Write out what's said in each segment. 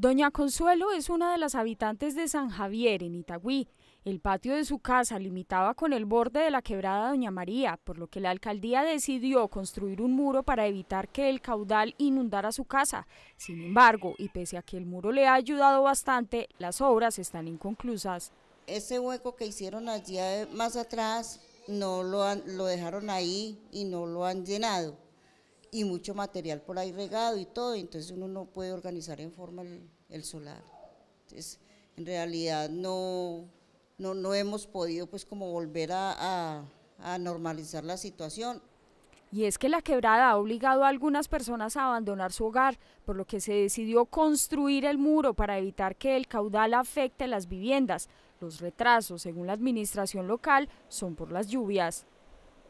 Doña Consuelo es una de las habitantes de San Javier, en Itagüí. El patio de su casa limitaba con el borde de la quebrada Doña María, por lo que la alcaldía decidió construir un muro para evitar que el caudal inundara su casa. Sin embargo, y pese a que el muro le ha ayudado bastante, las obras están inconclusas. Ese hueco que hicieron allí eh, más atrás no lo, lo dejaron ahí y no lo han llenado y mucho material por ahí regado y todo, entonces uno no puede organizar en forma el, solar. Entonces, en realidad no, no, no, hemos podido pues como volver a, a, a normalizar la situación. Y es que la quebrada ha obligado a algunas personas a abandonar su hogar, por lo que se decidió construir el muro para evitar que el caudal afecte las viviendas. Los retrasos, según la administración local, son por las lluvias.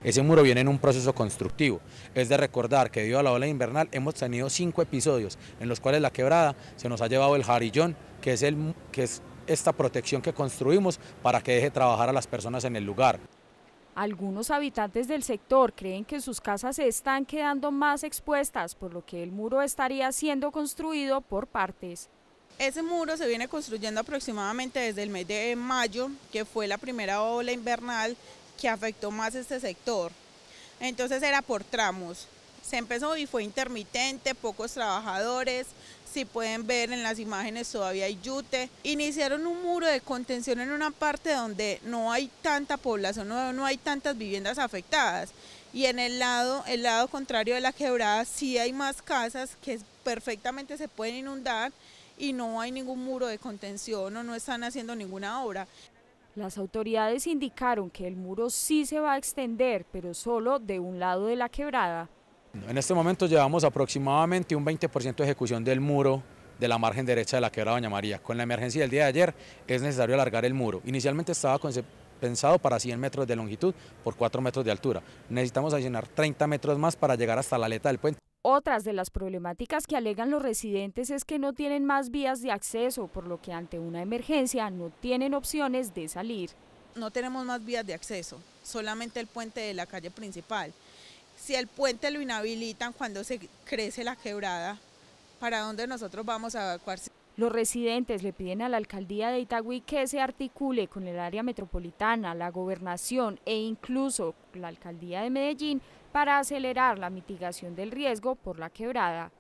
Ese muro viene en un proceso constructivo. Es de recordar que debido a la ola invernal hemos tenido cinco episodios en los cuales la quebrada se nos ha llevado el jarillón, que es, el, que es esta protección que construimos para que deje trabajar a las personas en el lugar. Algunos habitantes del sector creen que sus casas se están quedando más expuestas, por lo que el muro estaría siendo construido por partes. Ese muro se viene construyendo aproximadamente desde el mes de mayo, que fue la primera ola invernal que afectó más este sector. Entonces era por tramos. Se empezó y fue intermitente, pocos trabajadores, si pueden ver en las imágenes todavía hay yute. Iniciaron un muro de contención en una parte donde no hay tanta población, no, no hay tantas viviendas afectadas. Y en el lado, el lado contrario de la quebrada sí hay más casas que perfectamente se pueden inundar y no hay ningún muro de contención o no están haciendo ninguna obra. Las autoridades indicaron que el muro sí se va a extender, pero solo de un lado de la quebrada. En este momento llevamos aproximadamente un 20% de ejecución del muro de la margen derecha de la quebrada Doña María. Con la emergencia del día de ayer es necesario alargar el muro. Inicialmente estaba pensado para 100 metros de longitud por 4 metros de altura. Necesitamos adicionar 30 metros más para llegar hasta la aleta del puente. Otras de las problemáticas que alegan los residentes es que no tienen más vías de acceso, por lo que ante una emergencia no tienen opciones de salir. No tenemos más vías de acceso, solamente el puente de la calle principal. Si el puente lo inhabilitan cuando se crece la quebrada, ¿para dónde nosotros vamos a evacuarse? Los residentes le piden a la alcaldía de Itagüí que se articule con el área metropolitana, la gobernación e incluso la alcaldía de Medellín para acelerar la mitigación del riesgo por la quebrada.